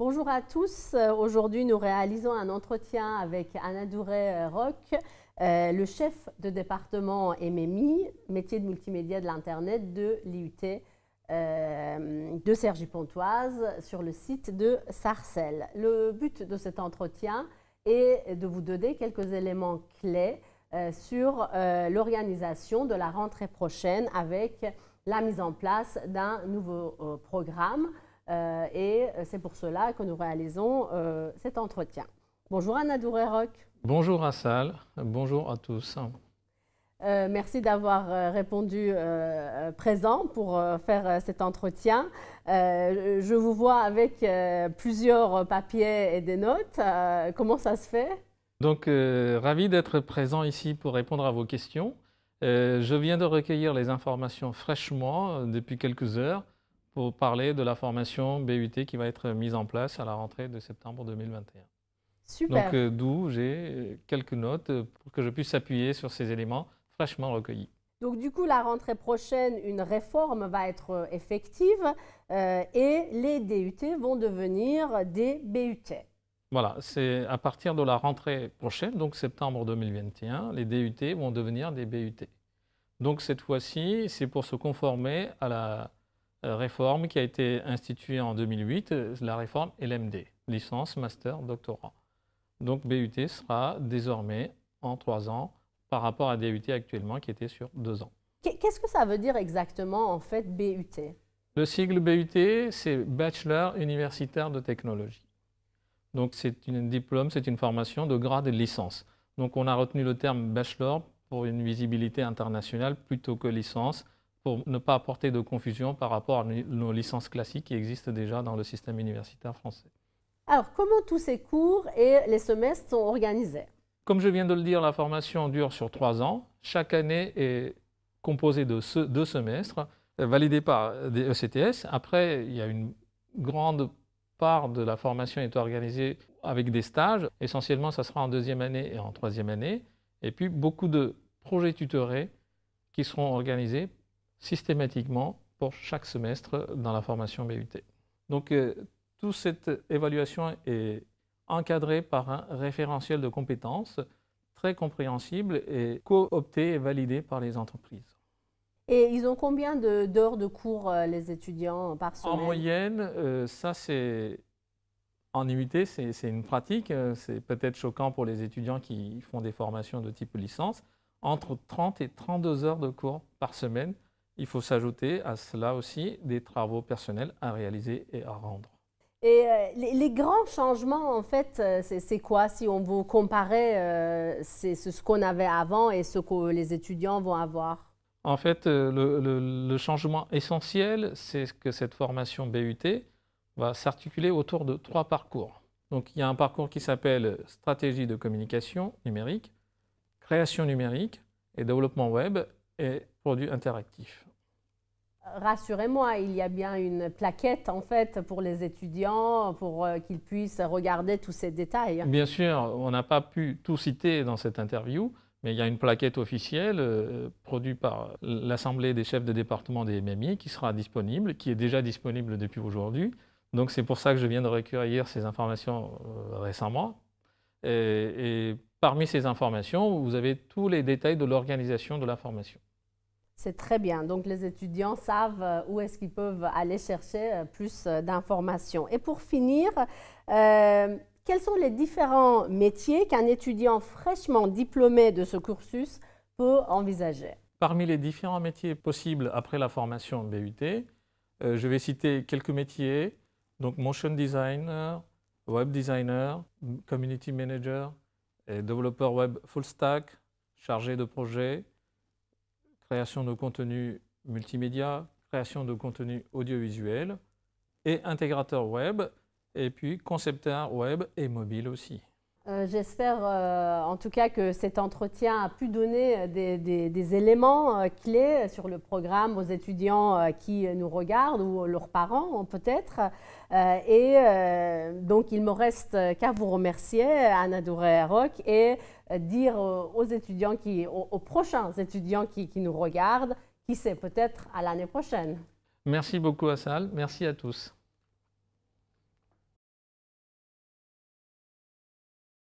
Bonjour à tous. Euh, aujourd'hui, nous réalisons un entretien avec Anna duret euh, roch euh, le chef de département MMI, métier de multimédia de l'Internet de l'IUT de Sergi Pontoise sur le site de Sarcelles. Le but de cet entretien est de vous donner quelques éléments clés sur l'organisation de la rentrée prochaine avec la mise en place d'un nouveau programme euh, et euh, c'est pour cela que nous réalisons euh, cet entretien. Bonjour Anna Douré-Roc. Bonjour Assal, bonjour à tous. merci d'avoir répondu présent pour faire cet entretien. je vous vois avec plusieurs papiers et des notes. comment ça se fait Donc, ravi d'être présent ici pour répondre à vos questions. je viens de recueillir les informations fraîchement depuis quelques heures pour parler de la formation BUT qui va être mise en place à la rentrée de septembre 2021. Super. Donc euh, d'où j'ai quelques notes pour que je puisse appuyer sur ces éléments fraîchement recueillis. Donc du coup, la rentrée prochaine, une réforme va être euh, effective euh, et les DUT vont devenir des BUT. Voilà, c'est à partir de la rentrée prochaine, donc septembre 2021, les DUT vont devenir des BUT. Donc cette fois-ci, c'est pour se conformer à la euh, réforme qui a été instituée en 2008, euh, la réforme LMD, licence, master, doctorat. Donc BUT sera désormais en trois ans par rapport à DUT actuellement qui était sur deux ans. Qu'est-ce que ça veut dire exactement en fait BUT Le sigle BUT, c'est Bachelor universitaire de technologie. Donc c'est un diplôme, c'est une formation de grade et de licence. Donc on a retenu le terme bachelor pour une visibilité internationale plutôt que licence pour ne pas apporter de confusion par rapport à nos licences classiques qui existent déjà dans le système universitaire français. Alors, comment tous ces cours et les semestres sont organisés Comme je viens de le dire, la formation dure sur trois ans. Chaque année est composée de deux semestres euh, validés par euh, des ECTS. Après, il y a une grande part de la formation est organisée avec des stages. Essentiellement, ça sera en deuxième année et en troisième année. Et puis, beaucoup de projets tutorés qui seront organisés systématiquement pour chaque semestre dans la formation BUT. Donc, euh, toute cette évaluation est encadrée par un référentiel de compétences très compréhensible et co-opté et validé par les entreprises. Et ils ont combien d'heures de, cours, euh, les étudiants, par semaine En moyenne, euh, ça c'est... En IUT, c'est une pratique, c'est peut-être choquant pour les étudiants qui font des formations de type licence, entre 30 et 32 heures de cours par semaine il faut s'ajouter à cela aussi des travaux personnels à réaliser et à rendre. Et euh, les, grands changements, en fait, euh, c'est quoi si on vous comparait euh, ce qu'on avait avant et ce que les étudiants vont avoir En fait, le, le changement essentiel, c'est que cette formation BUT va s'articuler autour de trois parcours. Donc, il y a un parcours qui s'appelle stratégie de communication numérique, création numérique et développement web et produits interactifs. Rassurez-moi, il y a bien une plaquette en fait pour les étudiants, pour euh, qu'ils puissent regarder tous ces détails. Bien sûr, on n'a pas pu tout citer dans cette interview, mais il y a une plaquette officielle euh, produite par l'Assemblée des chefs de département des MMI qui sera disponible, qui est déjà disponible depuis aujourd'hui. Donc c'est pour ça que je viens de recueillir ces informations euh, récemment. Et, et parmi ces informations, vous avez tous les détails de l'organisation de la formation. C'est très bien. Donc, les étudiants savent euh, où est-ce qu'ils peuvent aller chercher euh, plus euh, d'informations. Et pour finir, quels sont les différents métiers qu'un étudiant fraîchement diplômé de ce cursus peut envisager Parmi les différents métiers possibles après la formation BUT, je vais citer quelques métiers, donc motion designer, web designer, community manager, développeur web full stack, chargé de projet, création de contenu multimédia, création de contenu audiovisuel et intégrateur web, et puis concepteur web et mobile aussi. Euh, j'espère euh, en tout cas que cet entretien a pu donner des, éléments euh, clés sur le programme aux étudiants qui nous regardent ou leurs parents hein, peut-être. et donc il me reste qu'à vous remercier, Anna douré roch et dire aux étudiants, qui, aux, prochains étudiants qui, nous regardent, qui sait peut-être à l'année prochaine. Merci beaucoup Assal, merci à tous.